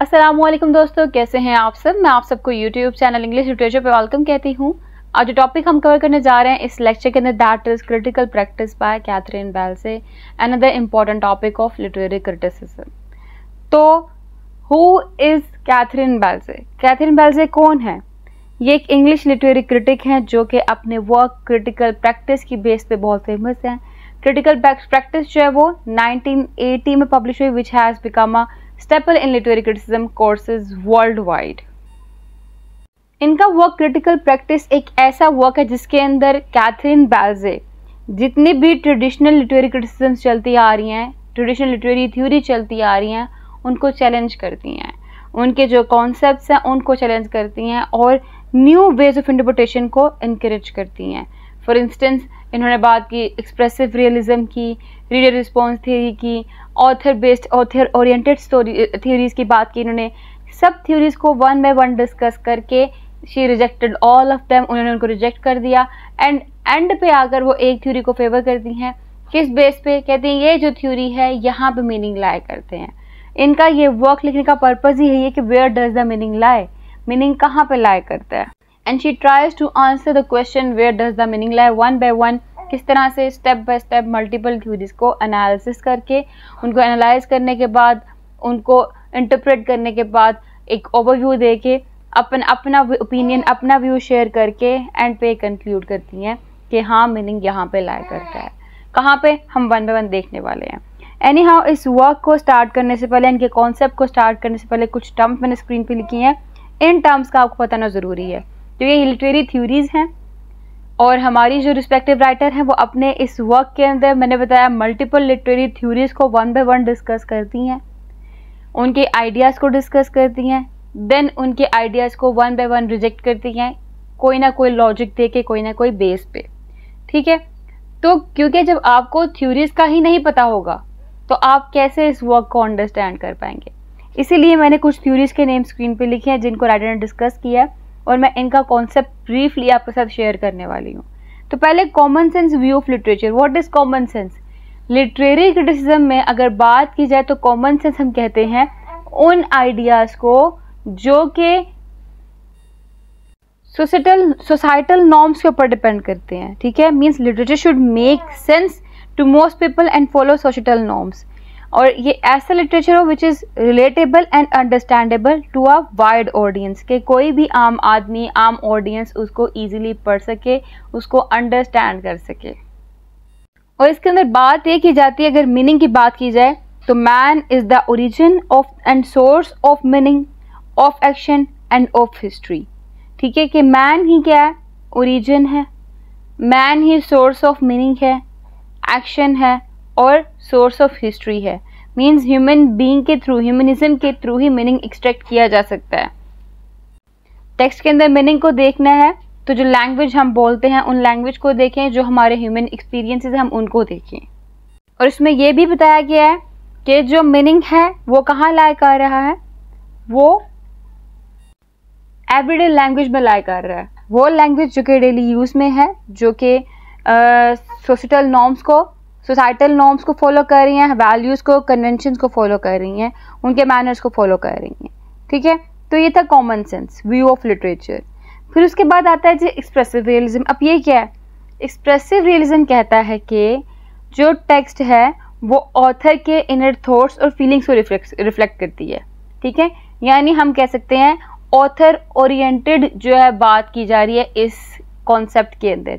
असलम दोस्तों कैसे हैं आप सब मैं आप सबको यूट्यूब चैनल इंग्लिश लिटरेचर पर वेलकम कहती हूँ आज जो टॉपिक हम कवर करने जा रहे हैं इस लेक्चर के अंदर that is critical practice by Catherine Belsey and other important topic of literary criticism तो who is Catherine Belsey Catherine बैल से कौन है ये एक इंग्लिश लिटरेरी क्रिटिक हैं जो कि अपने वर्क क्रिटिकल प्रैक्टिस की बेस पे बहुत फेमस हैं क्रिटिकल प्रैक्टिस जो है वो 1980 में पब्लिश हुई which has become a staple in literary criticism courses world wide इनका वर्क क्रिटिकल प्रैक्टिस एक ऐसा वर्क है जिसके अंदर कैथरीन बैल्जे जितनी भी ट्रेडिशनल लिटरेरी क्रिटिसिज्म चलती आ रही हैं ट्रेडिशनल लिटरेरी थ्योरी चलती आ रही हैं उनको चैलेंज करती हैं उनके जो कॉन्सेप्ट्स हैं उनको चैलेंज करती हैं और न्यू वेज ऑफ इंटरप्रटेशन को इनक्रेज करती हैं फॉर इंस्टेंस इन्होंने बात की एक्सप्रेसिव रियलिज्म की रीडर रिस्पॉन्स थ्योरी की author based author oriented story theories की बात की इन्होंने सब थ्योरीज को वन बाय वन डिस्कस करके she rejected all of them उन्होंने उनको रिजेक्ट कर दिया एंड एंड पे आकर वो एक थ्योरी को फेवर करती हैं किस बेस पे कहते हैं ये जो थ्योरी है यहाँ पे मीनिंग लाए करते हैं इनका ये वर्क लिखने का पर्पज़ ही है कि where does the meaning lie meaning कहाँ पे लाए करता है and she tries to answer the question where does the meaning lie one by one किस तरह से step by step multiple theories को एनालिसिस करके उनको एनालाइज करने के बाद उनको इंटरप्रेट करने के बाद एक ओवरव्यू दे के अपन अपना ओपिनियन अपना व्यू शेयर करके एंड पे कंक्लूड करती हैं कि हाँ मीनिंग यहाँ पे लाया करता है कहाँ पे हम वन बाय वन देखने वाले हैं एनी हाउ इस वर्क को स्टार्ट करने से पहले इनके कॉन्सेप्ट को स्टार्ट करने से पहले कुछ टर्म्स मैंने स्क्रीन पे लिखी हैं इन टर्म्स का आपको बताना ज़रूरी है तो ये लिटरेरी थ्योरीज़ हैं और हमारी जो रिस्पेक्टिव राइटर हैं वो अपने इस वर्क के अंदर मैंने बताया मल्टीपल लिटरेरी थ्योरीज़ को वन बाय वन डिस्कस करती हैं उनके आइडियाज़ को डिस्कस करती हैं देन उनके आइडियाज़ को वन बाय वन रिजेक्ट करती हैं कोई ना कोई लॉजिक दे के कोई ना कोई बेस पे ठीक है तो क्योंकि जब आपको थ्योरीज का ही नहीं पता होगा तो आप कैसे इस वर्क को अंडरस्टैंड कर पाएंगे इसीलिए मैंने कुछ थ्योरीज के नेम स्क्रीन पे लिखे हैं जिनको राइटर ने डिस्कस किया है और मैं इनका कॉन्सेप्ट ब्रीफली आपके साथ शेयर करने वाली हूँ तो पहले common sense view of literature what is common sense literary criticism में अगर बात की जाए तो कॉमन सेंस हम कहते हैं उन आइडियाज़ को जो कि सोसाइटल सोसाइटल नॉर्म्स के ऊपर डिपेंड करते हैं ठीक है means literature should make sense to most people and follow social norms और ये ऐसा लिटरेचर हो which is relatable and understandable to a wide audience के कोई भी आम आदमी आम ऑडियंस उसको ईजिली पढ़ सके उसको अंडरस्टैंड कर सके और इसके अंदर बात ये की जाती है अगर मीनिंग की बात की जाए तो man is the origin of and source of meaning of action and of history ठीक है कि मैन ही क्या है ओरिजिन है मैन ही सोर्स ऑफ मीनिंग है एक्शन है और सोर्स ऑफ हिस्ट्री है मीन्स ह्यूमन बींग के थ्रू ह्यूमनिज्म के थ्रू ही मीनिंग एक्सट्रैक्ट किया जा सकता है टेक्स्ट के अंदर मीनिंग को देखना है तो जो लैंग्वेज हम बोलते हैं उन लैंग्वेज को देखें जो हमारे ह्यूमन एक्सपीरियंसेस हम उनको देखें और इसमें यह भी बताया गया है कि जो मीनिंग है वो कहाँ लायक आ रहा है वो एवरीडे लैंग्वेज में लायक आ रहा है वो लैंग्वेज जो कि डेली यूज़ में है जो कि सोसाइटल नॉर्म्स को सोसाइटल नॉर्म्स को फॉलो कर रही हैं वैल्यूज़ को कन्वेंशन को फॉलो कर रही हैं उनके मैनर्स को फॉलो कर रही हैं ठीक है तो ये था common sense view of literature फिर उसके बाद आता है जी एक्सप्रेसिव रियलिज्म अब ये क्या है एक्सप्रेसिव रियलिज्म कहता है कि जो टेक्स्ट है वो ऑथर के इनर थॉट्स और फीलिंग्स को रिफ्लेक्ट करती है ठीक है यानी हम कह सकते हैं ऑथर ओरिएंटेड जो है बात की जा रही है इस कॉन्सेप्ट के अंदर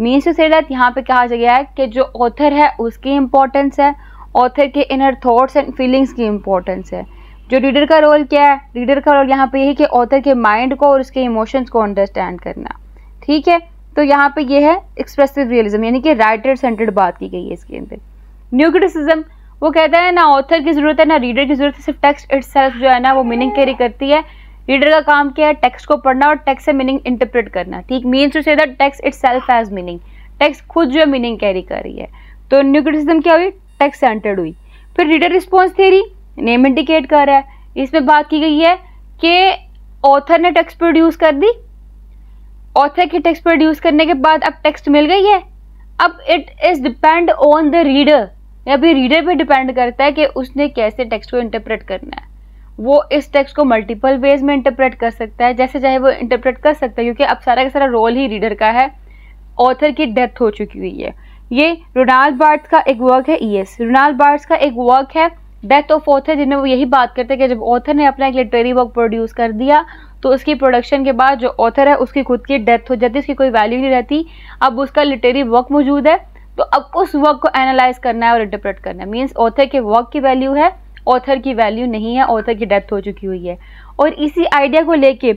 मीन्स टू से डेट यहाँ पे कहा गया है कि जो ऑथर है उसकी इम्पोर्टेंस है ऑथर के इनर थॉट्स एंड फीलिंग्स की इम्पोर्टेंस है जो रीडर का रोल क्या है रीडर का रोल यहाँ पे यही कि ऑथर के माइंड को और उसके इमोशंस को अंडरस्टैंड करना ठीक है तो यहाँ पे ये है एक्सप्रेसिव रियलिज्म यानी कि राइटर सेंटर्ड बात की गई है इसके अंदर न्यू क्रिटिसिज्म वो कहता है ना ऑथर की ज़रूरत है ना रीडर की ज़रूरत है सिर्फ टेक्स्ट इट्स जो है ना वो मीनिंग कैरी करती है रीडर का काम क्या है टेक्स्ट को पढ़ना और टेक्स्ट से मीनिंग इंटरप्रेट करना ठीक means to say that text itself has meaning text खुद जो है मीनिंग कैरी कर रही है तो न्यू क्रिटिसिज्म क्या हुई टेक्स्ट सेंटर्ड हुई फिर reader response theory name indicate कर रहा है इसमें बात की गई है कि ऑथर ने टेक्स्ट प्रोड्यूस कर दी ऑथर की टेक्स्ट प्रोड्यूस करने के बाद अब टेक्स्ट मिल गई है अब it is depend on the reader या फिर रीडर पे डिपेंड करता है कि उसने कैसे टेक्स्ट को इंटरप्रेट करना है वो इस टेक्स्ट को मल्टीपल वेज में इंटरप्रेट कर सकता है जैसे चाहे वो इंटरप्रेट कर सकता है क्योंकि अब सारा का सारा रोल ही रीडर का है ऑथर की डेथ हो चुकी हुई है ये रोनाल्ड बार्ट्स का एक वर्क है यस रोनाल्ड बार्ट्स का एक वर्क है डेथ ऑफ ऑथर जिनमें वो यही बात करते हैं कि जब ऑथर ने अपना एक लिटरेरी वर्क प्रोड्यूस कर दिया तो उसकी प्रोडक्शन के बाद जो ऑथर है उसकी खुद की डेथ हो जाती है उसकी कोई वैल्यू नहीं रहती अब उसका लिटरेरी वर्क मौजूद है तो अब उस वर्क को एनालाइज करना है और इंटरप्रेट करना है मीन्स ऑथर के वर्क की वैल्यू है ऑथर की वैल्यू नहीं है ऑथर की डेथ हो चुकी हुई है और इसी आइडिया को लेके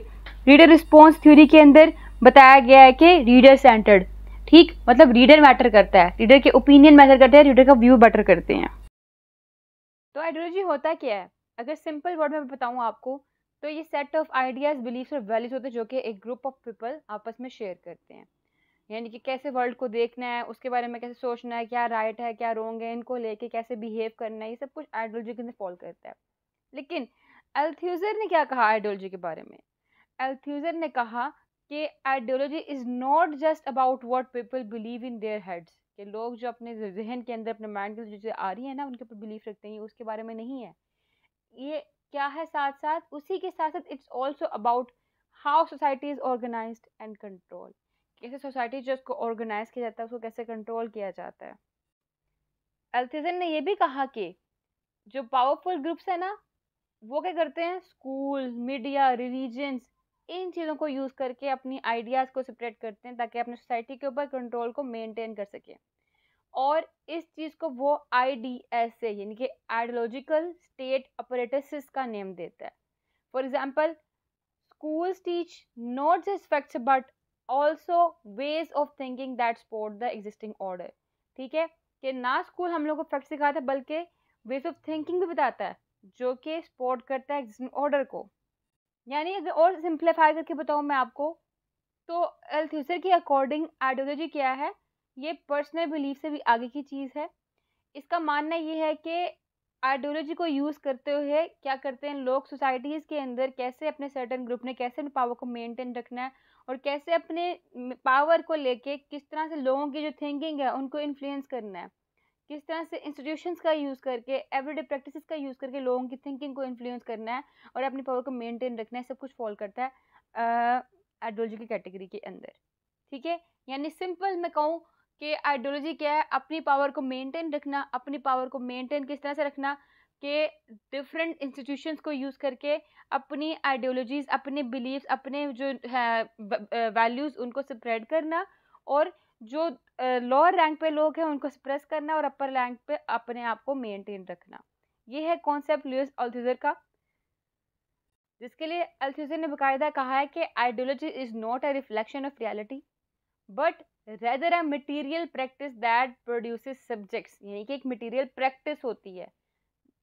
रीडर रिस्पॉन्स थ्योरी के अंदर बताया गया है कि रीडर सेंटर्ड ठीक मतलब रीडर मैटर करता है रीडर के ओपिनियन मैटर करते हैं रीडर का व्यू मैटर करते हैं तो आइडियोलॉजी होता क्या है अगर सिंपल वर्ड में बताऊँ आपको तो ये सेट ऑफ आइडियाज़ बिलीव्स और वैल्यूज होते हैं जो कि एक ग्रुप ऑफ पीपल आपस में शेयर करते हैं यानी कि कैसे वर्ल्ड को देखना है उसके बारे में कैसे सोचना है क्या राइट है क्या रॉन्ग है इनको लेके कैसे बिहेव करना है ये सब कुछ आइडियोलॉजी के अंदर फॉल करता है लेकिन एल्थ्यूज़र ने क्या कहा आइडियोलॉजी के बारे में एल्थ्यूज़र ने कहा कि ideology is not just about what people believe in their heads कि लोग जो अपने जहन के अंदर अपने माइंड के जो आ रही है ना उनके ऊपर बिलीफ रखते हैं उसके बारे में नहीं है ये क्या है साथ साथ उसी के साथ साथ it's also about how society is organize and control कैसे सोसाइटी जो उसको ऑर्गेनाइज किया जाता है उसको कैसे कंट्रोल किया जाता है एल्थिजन ने यह भी कहा कि जो पावरफुल ग्रुप्स है ना वो क्या करते हैं स्कूल मीडिया रिलीजन्स इन चीज़ों को यूज़ करके अपनी आइडियाज़ को स्प्रेड करते हैं ताकि अपने सोसाइटी के ऊपर कंट्रोल को मेनटेन कर सकें और इस चीज़ को वो आई डी एस से यानी कि आइडियोलॉजिकल स्टेट अपरेटसिस का नेम देता है for example school teach not just facts but also ways of thinking that support the existing order ठीक है कि ना स्कूल हम लोग को फैक्ट सिखाता है बल्कि वेज ऑफ थिंकिंग भी बताता है जो कि सपोर्ट करता है एग्जिस्टिंग ऑर्डर को यानी अगर और सिंप्लीफाई करके बताऊँ मैं आपको तो एल्थ्यूसर के अकॉर्डिंग आइडियोलॉजी क्या है ये पर्सनल बिलीफ से भी आगे की चीज़ है इसका मानना ये है कि आइडियोलॉजी को यूज़ करते हुए क्या करते हैं लोग सोसाइटीज़ के अंदर कैसे अपने सर्टन ग्रुप ने कैसे अपने पावर को मेंटेन रखना है और कैसे अपने पावर को लेके किस तरह से लोगों की जो थिंकिंग है उनको इन्फ्लुएंस करना है किस तरह से इंस्टीट्यूशंस का यूज़ करके एवरीडे प्रैक्टिसेस का यूज़ करके लोगों की थिंकिंग को इन्फ्लुएंस करना है और अपनी पावर को मेंटेन रखना है सब कुछ फॉल करता है आइडियोलॉजी की कैटेगरी के अंदर ठीक है यानी सिंपल मैं कहूँ कि आइडियोलॉजी क्या है अपनी पावर को मेंटेन रखना अपनी पावर को मेंटेन किस तरह से रखना के डिफरेंट इंस्टीट्यूशंस को यूज़ करके अपनी आइडियोलॉजीज़ अपने बिलीव्स अपने जो है वैल्यूज़ उनको स्प्रेड करना और जो लोअर रैंक पे लोग हैं उनको सप्रेस करना और अपर रैंक पे अपने आप को मेंटेन रखना ये है कॉन्सेप्ट लुइस अल्थ्यूजर का जिसके लिए अल्थ्यूजर ने बाकायदा कहा है कि ideology is not a reflection of reality but rather a material practice that produces subjects यानी कि एक मटीरियल प्रैक्टिस होती है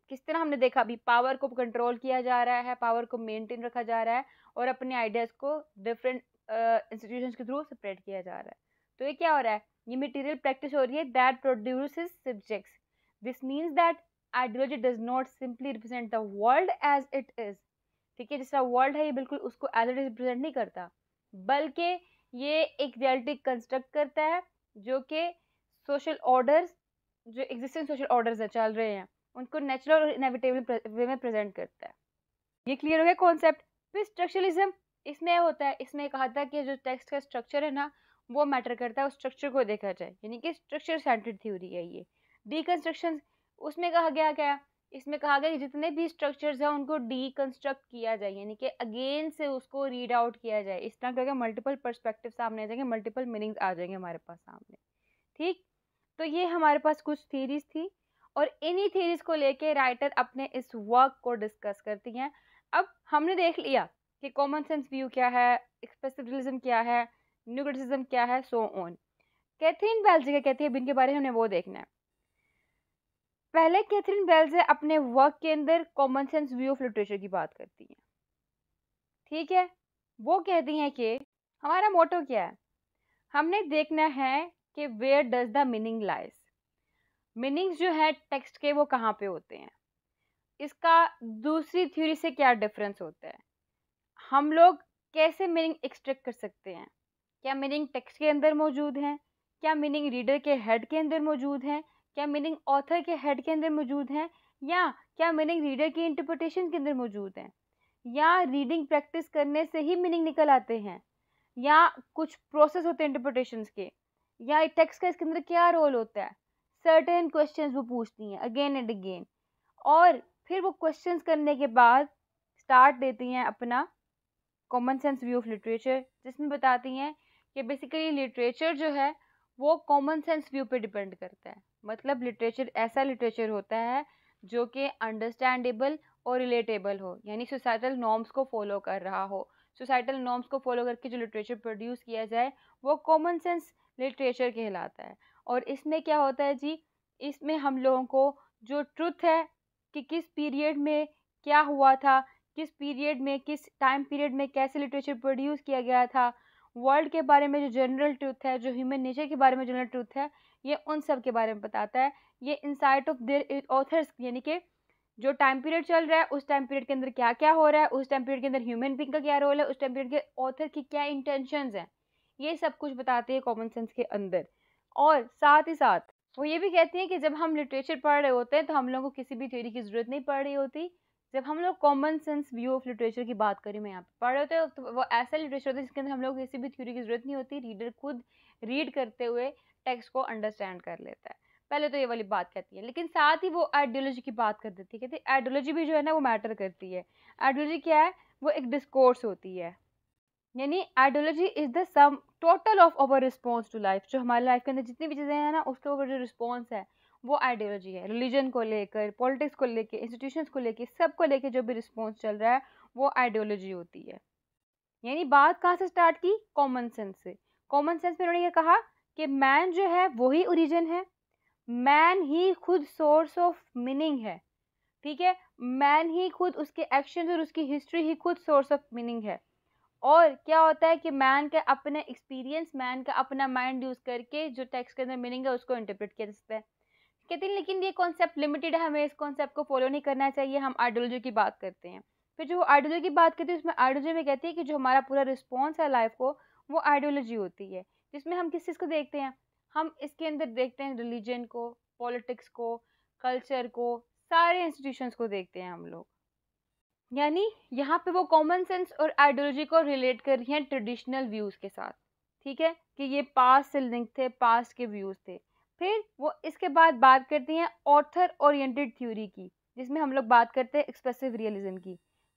किस तरह हमने देखा अभी पावर को कंट्रोल किया जा रहा है पावर को मेंटेन रखा जा रहा है और अपने आइडियाज़ को डिफरेंट इंस्टीट्यूशन के थ्रू सेपरेट किया जा रहा है तो ये क्या हो रहा है ये मटेरियल प्रैक्टिस हो रही है that produces subjects this means that ideology does not simply represent the world as it is ठीक है जिसका वर्ल्ड है ये बिल्कुल उसको एज इट इज रिप्रेजेंट नहीं करता बल्कि ये एक रियलिटी कंस्ट्रक्ट करता है जो कि सोशल ऑर्डर्स जो एग्जिस्टिंग सोशल ऑर्डर्स है चल रहे हैं उनको नेचुरल और इनविटेबल वे में प्रेजेंट करता है ये क्लियर हो गया कॉन्सेप्ट फिर स्ट्रक्चरलिज्म इसमें होता है इसमें कहा था कि जो टेक्स्ट का स्ट्रक्चर है ना वो मैटर करता है उस स्ट्रक्चर को देखा जाए यानी कि स्ट्रक्चर सेंटर्ड थ्योरी है ये कंस्ट्रक्शन उसमें कहा गया क्या इसमें कहा गया कि जितने भी स्ट्रक्चर्स हैं उनको डीकंस्ट्रक्ट किया जाए यानी कि अगेन से उसको रीड आउट किया जाए इस तरह करके मल्टीपल पर्सपेक्टिव सामने आ जाएंगे मल्टीपल मीनिंग्स आ जाएंगे हमारे पास सामने ठीक तो ये हमारे पास कुछ थीरीज थी और इन्हीं थीरीज को लेके राइटर अपने इस वर्क को डिस्कस करती हैं अब हमने देख लिया कि कॉमन सेंस व्यू क्या है एक्सप्रेसिवलिज्म क्या है न्यू क्या है सो ऑन कैथरीन बेल्जे क्या कहती है इनके बारे में हमें वो देखना है पहले कैथरीन बेल्जे अपने वर्क के अंदर common sense view of literature की बात करती हैं ठीक है वो कहती हैं कि हमारा मोटो क्या है हमने देखना है कि where does the meaning lies meanings जो है टेक्स्ट के वो कहाँ पे होते हैं इसका दूसरी थ्योरी से क्या डिफरेंस होता है हम लोग कैसे मीनिंग एक्सट्रैक्ट कर सकते हैं क्या मीनिंग टेक्स्ट के अंदर मौजूद हैं क्या मीनिंग रीडर के हेड के अंदर मौजूद हैं क्या मीनिंग ऑथर के हेड के अंदर मौजूद हैं या क्या मीनिंग रीडर की इंटरप्रटेशन के अंदर मौजूद हैं या रीडिंग प्रैक्टिस करने से ही मीनिंग निकल आते हैं या कुछ प्रोसेस होते हैं इंटरप्रटेशन के या टेक्स्ट का इसके अंदर क्या रोल होता है सर्टेन क्वेश्चंस वो पूछती हैं अगेन एंड अगेन और फिर वो क्वेश्चंस करने के बाद स्टार्ट देती हैं अपना common sense view of literature जिसमें बताती हैं कि बेसिकली लिटरेचर जो है वो कॉमन सेंस व्यू पे डिपेंड करता है मतलब लिटरेचर ऐसा लिटरेचर होता है जो कि अंडरस्टैंडेबल और रिलेटेबल हो यानी सोसाइटल नॉर्म्स को फॉलो कर रहा हो सोसाइटल नॉर्म्स को फॉलो करके जो लिटरेचर प्रोड्यूस किया जाए वो कॉमन सेंस लिटरेचर कहलाता है और इसमें क्या होता है जी इसमें हम लोगों को जो ट्रुथ है कि किस पीरियड में क्या हुआ था किस पीरियड में किस टाइम पीरियड में कैसे लिटरेचर प्रोड्यूस किया गया था वर्ल्ड के बारे में जो जनरल ट्रूथ है जो ह्यूमन नेचर के बारे में जनरल ट्रूथ है ये उन सब के बारे में बताता है ये इंसाइट ऑफ देर ऑथर्स यानी कि जो टाइम पीरियड चल रहा है उस टाइम पीरियड के अंदर क्या क्या हो रहा है उस टाइम पीरियड के अंदर ह्यूमन बींग का क्या रोल है उस टाइम पीरियड के ऑथर की क्या इंटेंशन हैं ये सब कुछ बताते हैं कॉमन सेंस के अंदर और साथ ही साथ वो ये भी कहती हैं कि जब हम लिटरेचर पढ़ रहे होते हैं तो हम लोगों को किसी भी थ्योरी की ज़रूरत नहीं पड़ रही होती जब हम लोग common sense view of literature की बात करी मैं यहाँ पे पढ़ रहे होते हैं तो वो ऐसा लिटरेचर होता है जिसके अंदर हम लोग किसी भी थ्योरी की ज़रूरत नहीं होती रीडर खुद रीड करते हुए टेक्स्ट को अंडरस्टैंड कर लेता है पहले तो ये वाली बात कहती है लेकिन साथ ही वो आइडियोलॉजी की बात कर देती है कहती है आइडियोलॉजी भी जो है ना वो मैटर करती है आइडियोलॉजी क्या है वो एक डिस्कोर्स होती है यानी ideology is the sum total of our response to life जो हमारे लाइफ के अंदर जितनी भी चीज़ें हैं ना उसके ऊपर जो रिस्पॉन्स है वो आइडियोलॉजी है रिलीजन को लेकर पॉलिटिक्स को लेकर इंस्टीट्यूशन को लेकर सब को लेकर जो भी रिस्पॉन्स चल रहा है वो आइडियोलॉजी होती है यानी बात कहाँ से स्टार्ट की कॉमन सेंस से कॉमन सेंस में उन्होंने ये कहा कि मैन जो है वही ओरिजिन है मैन ही खुद सोर्स ऑफ मीनिंग है ठीक है मैन ही खुद उसके एक्शन और उसकी हिस्ट्री ही खुद सोर्स ऑफ मीनिंग है और क्या होता है कि मैन का अपने एक्सपीरियंस मैन का अपना माइंड यूज़ करके जो टेक्स्ट के अंदर मीनिंग है उसको इंटरप्रेट किया जा सकता है कहते हैं लेकिन ये कॉन्सेप्ट लिमिटेड है हमें इस कॉन्सेप्ट को फॉलो नहीं करना चाहिए हम आइडियोलॉजी की बात करते हैं फिर जो आइडियोलॉजी की बात करते हैं उसमें आइडियोलॉजी में कहती है कि जो हमारा पूरा रिस्पॉन्स है लाइफ को वो आइडियोलॉजी होती है जिसमें हम किस चीज़ को देखते हैं हम इसके अंदर देखते हैं रिलीजन को पॉलिटिक्स को कल्चर को सारे इंस्टीट्यूशंस को देखते हैं हम लोग यानी यहाँ पे वो कॉमन सेंस और आइडियोलॉजी को रिलेट कर रही हैं ट्रेडिशनल व्यूज़ के साथ ठीक है कि ये पास्ट से लिंक थे पास्ट के व्यूज़ थे फिर वो इसके बाद बात करती हैं ऑथर ओरिएंटेड थ्योरी की जिसमें हम लोग बात करते हैं एक्सप्रेसिव रियलिज्म की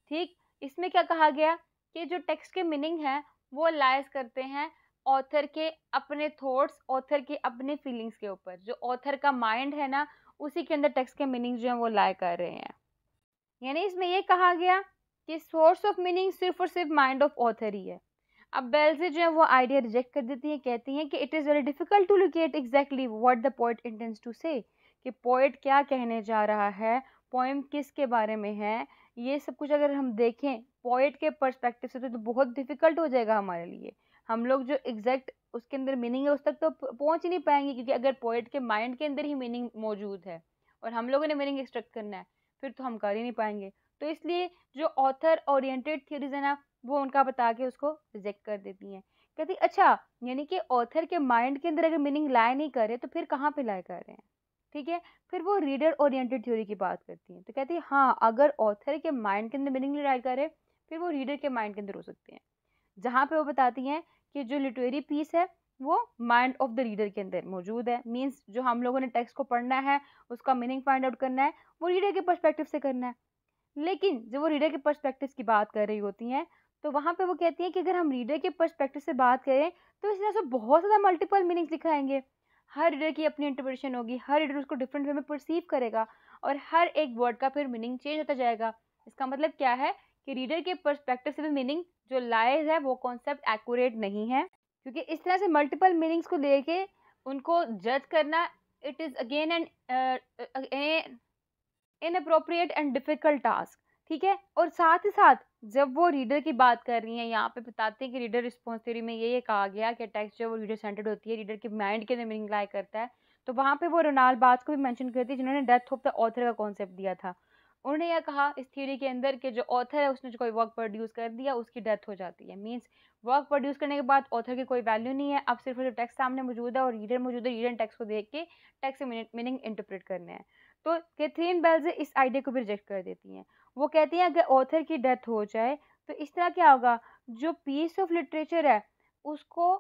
ठीक इसमें क्या कहा गया कि जो टेक्स्ट के मीनिंग है वो लाइज करते हैं ऑथर के अपने थॉट्स ऑथर के अपने फीलिंग्स के ऊपर जो ऑथर का माइंड है ना उसी के अंदर टेक्स्ट के मीनिंग जो है वो लाए कर रहे हैं यानी इसमें यह कहा गया कि सोर्स ऑफ मीनिंग सिर्फ और सिर्फ माइंड ऑफ ऑथर ही है अब बेल्से जो है वो आइडिया रिजेक्ट कर देती हैं कहती हैं कि it is very difficult to locate exactly what the poet intends to say कि पोइट क्या कहने जा रहा है पोइम किसके बारे में है ये सब कुछ अगर हम देखें पोइट के पर्सपेक्टिव से तो, तो बहुत डिफिकल्ट हो जाएगा हमारे लिए हम लोग जो एग्जैक्ट उसके अंदर मीनिंग है उस तक तो पहुंच ही नहीं पाएंगे क्योंकि अगर पोइट के माइंड के अंदर ही मीनिंग मौजूद है और हम लोगों ने मीनिंग एक्सट्रैक्ट करना है फिर तो हम कर ही नहीं पाएंगे तो इसलिए जो ऑथर ओरिएंटेड थ्योरीज है ना वो उनका बता के उसको रिजेक्ट कर देती हैं कहती अच्छा यानी कि ऑथर के माइंड के अंदर अगर मीनिंग लाए नहीं कर रहे तो फिर कहाँ पे लाए कर रहे हैं ठीक है फिर वो रीडर ओरिएंटेड थ्योरी की बात करती हैं तो कहती है हाँ अगर ऑथर के माइंड के अंदर मीनिंग नहीं लाए करे फिर वो रीडर के माइंड के अंदर हो सकते हैं जहाँ पे वो बताती हैं कि जो लिटरेरी पीस है वो माइंड ऑफ द रीडर के अंदर मौजूद है मीन्स जो हम लोगों ने टेक्स्ट को पढ़ना है उसका मीनिंग फाइंड आउट करना है वो रीडर के पर्सपेक्टिव से करना है लेकिन जब वो रीडर के पर्सपेक्टिव की बात कर रही होती हैं तो वहाँ पे वो कहती हैं कि अगर हम रीडर के पर्सपेक्टिव से बात करें तो इसमें से बहुत ज़्यादा मल्टीपल मीनिंग्स दिखाएंगे हर रीडर की अपनी इंटरप्रिटेशन होगी हर रीडर उसको डिफरेंट वे में परसीव करेगा और हर एक वर्ड का फिर मीनिंग चेंज होता जाएगा इसका मतलब क्या है कि रीडर के पर्सपेक्टिव से भी मीनिंग जो लाइज है वो कॉन्सेप्ट एक्यूरेट नहीं है क्योंकि इस तरह से मल्टीपल मीनिंग्स को लेके उनको जज करना it is again and inappropriate and difficult task ठीक है और साथ ही साथ जब वो रीडर की बात कर रही हैं यहाँ पे बताते हैं कि रीडर रिस्पॉन्स थ्योरी में ये ये कहा गया कि टेक्स्ट जो वो रीडर सेंटर्ड होती है रीडर के माइंड के अंदर मीनिंग लाई करता है तो वहाँ पे वो रोनाल्ड बास को भी मेंशन करती है जिन्होंने डेथ ऑफ द ऑथर का कॉन्सेप्ट दिया था उन्होंने यह कहा इस थ्योरी के अंदर कि जो ऑथर है उसने जो कोई वर्क प्रोड्यूस कर दिया उसकी डेथ हो जाती है मीन्स वर्क प्रोड्यूस करने के बाद ऑथर की कोई वैल्यू नहीं है अब सिर्फ जो टेक्स्ट सामने मौजूद है और रीडर मौजूद है रीडर टेक्स्ट को देख के टेक्स्ट मीनिंग इंटरप्रेट करने हैं तो कैथरीन बेल्ज इस आइडिया को भी रिजेक्ट कर देती हैं वो कहती हैं अगर ऑथर की डेथ हो जाए तो इस तरह क्या होगा जो पीस ऑफ लिटरेचर है उसको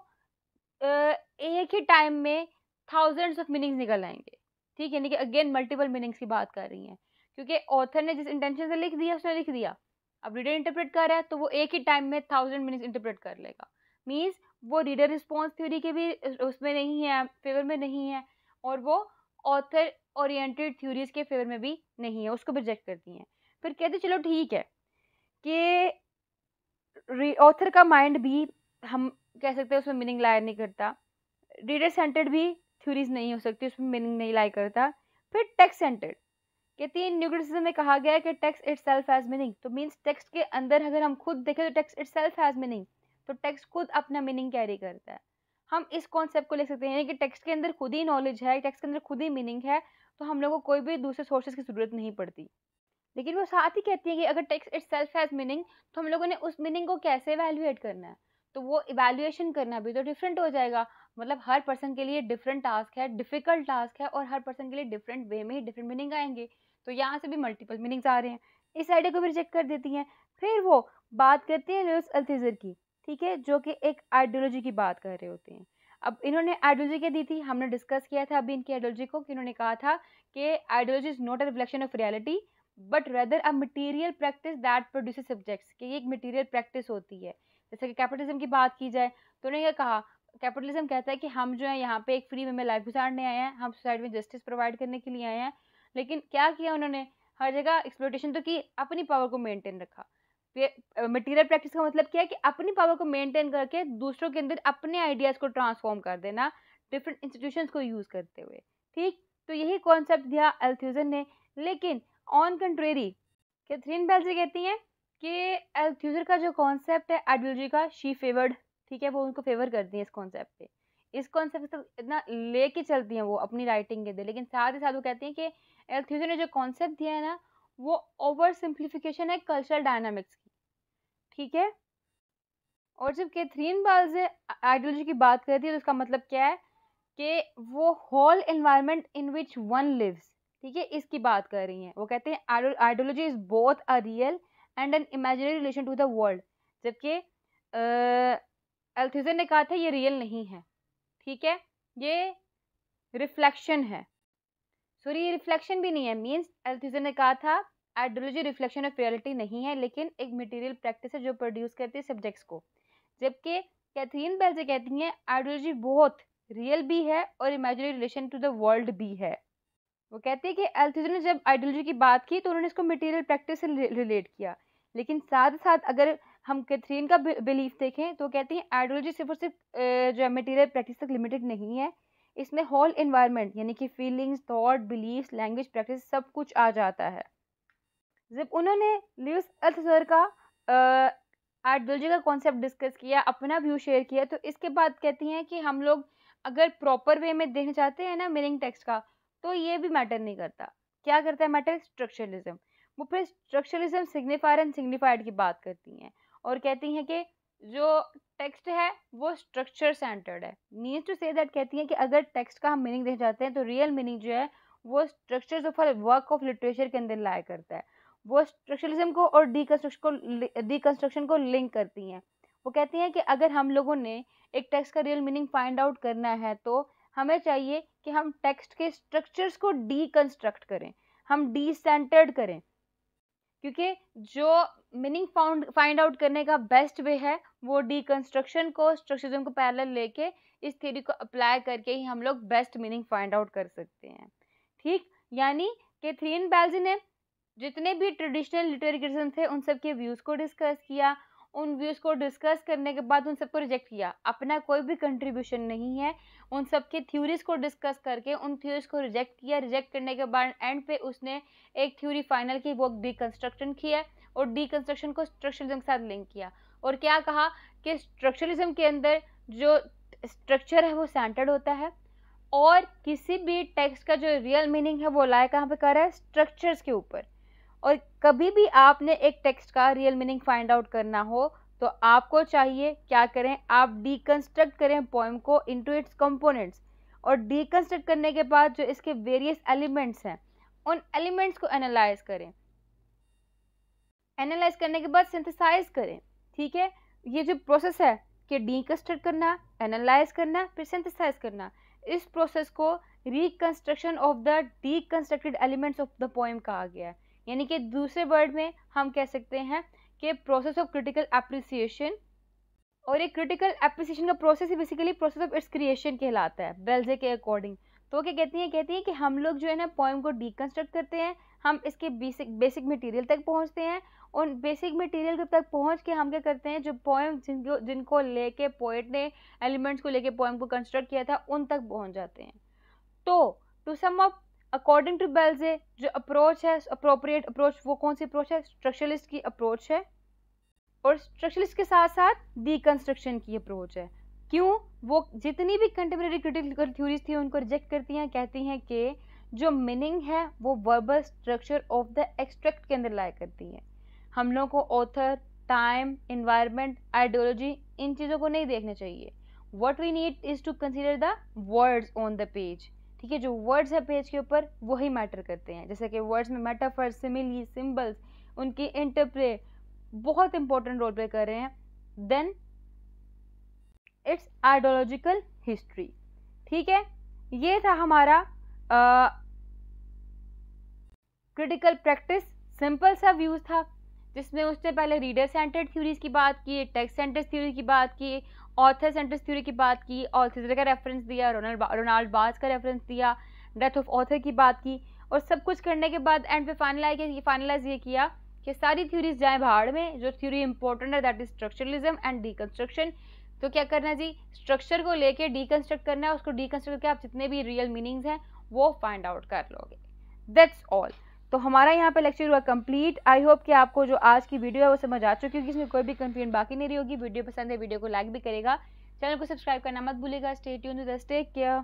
एक ही टाइम में थाउजेंड्स ऑफ मीनिंग्स निकल आएंगे ठीक है यानी कि अगेन मल्टीपल मीनिंग्स की बात कर रही हैं क्योंकि ऑथर ने जिस इंटेंशन से लिख दिया उसने लिख दिया अब रीडर इंटरप्रेट कर रहा है तो वो एक ही टाइम में थाउजेंड मिनट्स इंटरप्रेट कर लेगा मीन्स वो रीडर रिस्पॉन्स थ्योरी के भी उसमें नहीं है फेवर में नहीं है और वो ऑथर ओरिएंटेड थ्योरीज के फेवर में भी नहीं है उसको रिजेक्ट करती हैं फिर कहते चलो ठीक है कि ऑथर का माइंड भी हम कह सकते हैं उसमें मीनिंग लाया नहीं करता रीडर सेंटर्ड भी थ्योरीज नहीं हो सकती उसमें मीनिंग नहीं लाया करता फिर टेक्स्ट सेंटर्ड कि तीन न्यूक्रिसिज्म में कहा गया है कि text itself has meaning तो मीन्स टेक्स्ट के अंदर अगर हम खुद देखें तो text itself has meaning तो टेक्स्ट खुद अपना मीनिंग कैरी करता है हम इस कॉन्सेप्ट को ले सकते हैं कि टेक्स्ट के अंदर खुद ही नॉलेज है टेक्स्ट के अंदर खुद ही मीनिंग है तो हम लोगों को कोई भी दूसरे सोर्सेज की ज़रूरत नहीं पड़ती लेकिन वो साथ ही कहती है कि अगर text itself has meaning तो हम लोगों ने उस मीनिंग को कैसे वैल्यूएट करना है तो वो इवेल्युएशन करना भी तो डिफरेंट हो जाएगा मतलब हर पर्सन के लिए डिफरेंट टास्क है डिफिकल्ट टास्क है और हर पर्सन के लिए डिफरेंट वे में ही डिफरेंट मीनिंग आएंगे तो यहाँ से भी मल्टीपल मीनिंग्स आ रहे हैं इस आइडिया को भी रिजेक्ट कर देती हैं फिर वो बात करती हैं लुइस अल्थेजर की ठीक है जो कि एक आइडियोलॉजी की बात कर रहे होते हैं अब इन्होंने आइडियोलॉजी क्या दी थी हमने डिस्कस किया था अभी इनकी आइडियोलॉजी को कि इन्होंने कहा था कि ideology is not a reflection of reality but rather a material practice that produce subjects कि ये एक मटीरियल प्रैक्टिस होती है जैसे कि कैपिटलिज्म की बात की जाए तो उन्होंने यह कहा कैपिटलिज्म कहता है कि हम जो है यहाँ पे एक फ्री वे में लाइफ गुजारने आए हैं हम सोसाइटी में जस्टिस प्रोवाइड करने के लिए आए हैं लेकिन क्या किया उन्होंने हर जगह एक्सप्लोटेशन तो की अपनी पावर को मेंटेन रखा मटेरियल प्रैक्टिस का मतलब क्या है कि अपनी पावर को मेंटेन करके दूसरों के अंदर अपने आइडियाज़ को ट्रांसफॉर्म कर देना डिफरेंट इंस्टीट्यूशंस को यूज़ करते हुए ठीक तो यही कॉन्सेप्ट दिया एल्थ्यूजन ने लेकिन ऑन कंट्रेरी कैथरीन से कहती हैं कि एल्थ्यूजर का जो कॉन्सेप्ट है आइडियोलॉजी का शी फेवर्ड ठीक है वो उनको फेवर करती हैं इस कॉन्सेप्ट इस कॉन्सेप्ट इतना इतना के चलती हैं वो अपनी राइटिंग के दे लेकिन साथ ही साथ वो कहती हैं कि एल्थ्यूजर ने जो कॉन्सेप्ट दिया है ना वो ओवर सिंप्लीफिकेशन है कल्चरल डायनामिक्स की ठीक है और जब कैथरीन बाल्स आइडियोलॉजी की बात करती है तो उसका मतलब क्या है कि वो whole environment in which one lives ठीक है इसकी बात कर रही हैं वो कहते हैं ideology is both a real and an imaginary relation to the world जबकि एल्थ्यूजर ने कहा था ये रियल नहीं है ठीक है ये रिफ्लेक्शन है सॉरी ये रिफ्लेक्शन भी नहीं है मीन्स एल्थ्यूजन ने कहा था आइडियोलॉजी रिफ्लेक्शन ऑफ रियलिटी नहीं है लेकिन एक मटेरियल प्रैक्टिस है जो प्रोड्यूस करती है सब्जेक्ट्स को जबकि कैथरीन बेल से कहती हैं आइडियोलॉजी बहुत रियल भी है और imaginary relation to the world भी है वो कहती है कि एल्थ्यूजन ने जब आइडियोलॉजी की बात की तो उन्होंने इसको मटीरियल प्रैक्टिस से रिलेट किया लेकिन साथ साथ अगर हम कैथरीन का बिलीफ देखें तो कहती हैं आइडियोलॉजी सिर्फ और सिर्फ जो मटीरियल प्रैक्टिस तक लिमिटेड नहीं है इसमें होल इन्वायरमेंट यानी कि feelings thought belief language practice सब कुछ आ जाता है जब उन्होंने ल्यूस अल्थसर का आइडियोलॉजी का कॉन्सेप्ट डिस्कस किया अपना व्यू शेयर किया तो इसके बाद कहती हैं कि हम लोग अगर प्रॉपर वे में देखना चाहते हैं ना मीनिंग टेक्स्ट का तो ये भी मैटर नहीं करता क्या करता है मैटर स्ट्रक्चरलिज्म वो फिर स्ट्रक्चरलिज्म सिग्निफायर एंड सिग्निफाइड की बात करती हैं और कहती हैं कि जो टेक्स्ट है वो स्ट्रक्चर सेंटर्ड है मीन्स टू से दैट कहती हैं कि अगर टेक्स्ट का हम मीनिंग देख जाते हैं तो रियल मीनिंग जो है वो structures of work of literature के अंदर लाया करता है वो स्ट्रक्चरलिज्म को और डीकंस्ट्रक्शन को डीकंस्ट्रक्शन को लिंक करती हैं वो कहती हैं कि अगर हम लोगों ने एक टेक्स्ट का रियल मीनिंग फाइंड आउट करना है तो हमें चाहिए कि हम टेक्स्ट के स्ट्रक्चर्स को डीकंस्ट्रक्ट करें हम डीसेंटर्ड करें क्योंकि जो मीनिंग फाउंड फाइंड आउट करने का बेस्ट वे है वो कंस्ट्रक्शन को स्ट्रक्चरिज्म को पैरल लेके इस थ्योरी को अप्लाई करके ही हम लोग बेस्ट मीनिंग फाइंड आउट कर सकते हैं ठीक यानी कैथरीन बैल्जी ने जितने भी ट्रेडिशनल लिटरेरी क्रिटिसिज्म थे उन सब के व्यूज़ को डिस्कस किया उन व्यूज़ को डिस्कस करने के बाद उन सबको रिजेक्ट किया अपना कोई भी कंट्रीब्यूशन नहीं है उन सब के थ्योरीज को डिस्कस करके उन थ्योरीज को रिजेक्ट किया रिजेक्ट करने के बाद एंड पे उसने एक थ्योरी फाइनल की वो डिकन्स्ट्रक्शन किया और डीकंस्ट्रक्शन को स्ट्रक्चरलिज्म के साथ लिंक किया और क्या कहा कि स्ट्रक्चरलिज्म के अंदर जो स्ट्रक्चर है वो सेंटर्ड होता है और किसी भी टेक्स्ट का जो रियल मीनिंग है वो लाए कहाँ पे कर रहा है स्ट्रक्चर्स के ऊपर और कभी भी आपने एक टेक्स्ट का रियल मीनिंग फाइंड आउट करना हो तो आपको चाहिए क्या करें आप डीकंस्ट्रक्ट करें पोएम को इनटू इट्स कंपोनेंट्स और डीकंस्ट्रक्ट करने के बाद जो इसके वेरियस एलिमेंट्स हैं उन एलिमेंट्स को एनालाइज करें एनालाइज करने के बाद सिंथेसाइज करें ठीक है ये जो प्रोसेस है कि डीकस्ट्रक्ट करना एनालाइज करना फिर सिंथेसाइज करना इस प्रोसेस को reconstruction of the deconstructed elements of the poem कहा गया है यानी कि दूसरे वर्ड में हम कह सकते हैं कि प्रोसेस ऑफ क्रिटिकल अप्रिसिएशन और ये क्रिटिकल एप्रिसिएशन का प्रोसेस ही basically process of its creation कहलाता है बेल्जे के अकॉर्डिंग तो क्या कहती हैं कहती हैं कि हम लोग जो है ना पोएम को डीकंस्ट्रक्ट करते हैं हम इसके बेसिक बेसिक मटेरियल तक पहुंचते हैं उन बेसिक मटेरियल तक पहुंच के हम क्या करते हैं जो पोएम जिनको जिनको लेके पोइट ने एलिमेंट्स को लेके पोएम को कंस्ट्रक्ट किया था उन तक पहुंच जाते हैं तो to sum up according to Belsey जो अप्रोच है अप्रोप्रिएट अप्रोच वो कौन सी अप्रोच है स्ट्रक्चरलिस्ट की अप्रोच है और स्ट्रक्चरलिस्ट के साथ साथ डीकंस्ट्रक्शन की अप्रोच है क्यों वो जितनी भी कंटेम्प्रेरी क्रिटिकल थ्योरीज थी उनको रिजेक्ट करती हैं कहती हैं कि जो मीनिंग है वो verbal structure of the extract के अंदर लाया करती है हम लोग को ऑथर टाइम इन्वायरमेंट आइडियोलॉजी इन चीज़ों को नहीं देखना चाहिए what we need is to consider the words on the page ठीक है जो वर्ड्स है पेज के ऊपर वही मैटर करते हैं जैसे कि वर्ड्स में मेटाफर सिमिली सिम्बल्स उनकी इंटरप्रे बहुत इंपॉर्टेंट रोल प्ले कर रहे हैं देन इट्स आइडियोलॉजिकल हिस्ट्री ठीक है ये था हमारा क्रिटिकल प्रैक्टिस सिंपल सा व्यूज था जिसमें उससे पहले रीडर सेंटर्ड थ्योरीज की बात की टेक्स्ट सेंटर्ड थ्योरी की बात की ऑथर सेंटर्ड थ्योरी की बात की ऑथर का रेफरेंस दिया रोनाल्ड रोनाल्ड का रेफरेंस दिया डेथ ऑफ ऑथर की बात की और सब कुछ करने के बाद एंड पे फाइनलाइज फाइनलाइज ये किया कि सारी थ्योरीज जाए भाड़ में जो थ्योरी इंपॉर्टेंट है that is structuralism and deconstruction तो क्या करना जी स्ट्रक्चर को लेके डीकंस्ट्रक्ट करना है उसको डीकंस्ट्रक्ट करके आप जितने भी रियल मीनिंग्स हैं वो फाइंड आउट कर लोगे दैट्स ऑल तो हमारा यहाँ पे लेक्चर हुआ कंप्लीट आई होप कि आपको जो आज की वीडियो है वो समझ आ चुकी होगी इसमें कोई भी कंफ्यूजन बाकी नहीं रही होगी वीडियो पसंद है वीडियो को लाइक भी करेगा चैनल को सब्सक्राइब करना मत भूलेगा stay tuned stay care